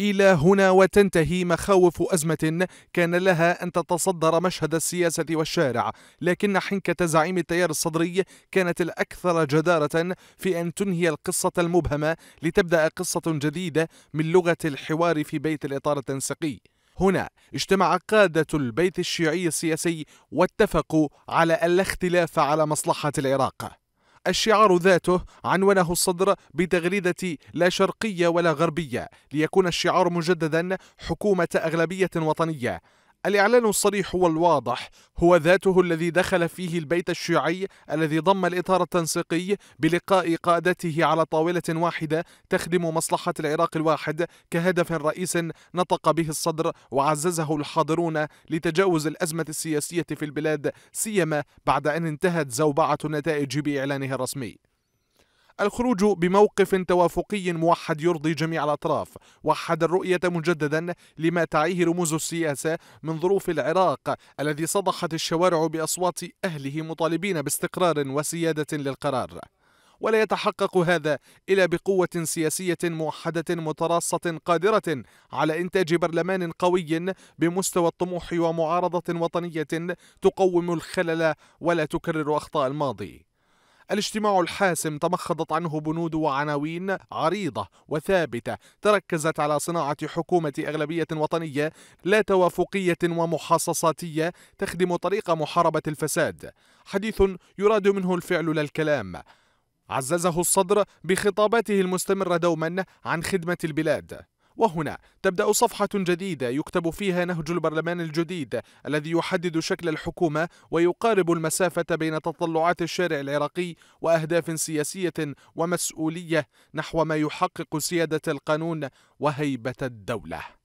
إلى هنا وتنتهي مخاوف أزمة كان لها أن تتصدر مشهد السياسة والشارع لكن حنكة زعيم التيار الصدري كانت الأكثر جدارة في أن تنهي القصة المبهمة لتبدأ قصة جديدة من لغة الحوار في بيت الإطار التنسيقي هنا اجتمع قادة البيت الشيعي السياسي واتفقوا على الاختلاف على مصلحة العراق الشعار ذاته عنونه الصدر بتغريدة لا شرقية ولا غربية ليكون الشعار مجددا حكومة أغلبية وطنية الإعلان الصريح والواضح هو ذاته الذي دخل فيه البيت الشيعي الذي ضم الإطار التنسيقي بلقاء قادته على طاولة واحدة تخدم مصلحة العراق الواحد كهدف رئيس نطق به الصدر وعززه الحاضرون لتجاوز الأزمة السياسية في البلاد سيما بعد أن انتهت زوبعة النتائج بإعلانه الرسمي الخروج بموقف توافقي موحد يرضي جميع الأطراف وحد الرؤية مجددا لما تعيه رموز السياسة من ظروف العراق الذي صدحت الشوارع بأصوات أهله مطالبين باستقرار وسيادة للقرار ولا يتحقق هذا إلا بقوة سياسية موحدة متراصة قادرة على إنتاج برلمان قوي بمستوى الطموح ومعارضة وطنية تقوم الخلل ولا تكرر أخطاء الماضي الاجتماع الحاسم تمخضت عنه بنود وعناوين عريضة وثابتة تركزت على صناعة حكومة أغلبية وطنية لا توافقية ومحاصصاتية تخدم طريق محاربة الفساد حديث يراد منه الفعل لا الكلام عززه الصدر بخطاباته المستمرة دوما عن خدمة البلاد وهنا تبدأ صفحة جديدة يكتب فيها نهج البرلمان الجديد الذي يحدد شكل الحكومة ويقارب المسافة بين تطلعات الشارع العراقي وأهداف سياسية ومسؤولية نحو ما يحقق سيادة القانون وهيبة الدولة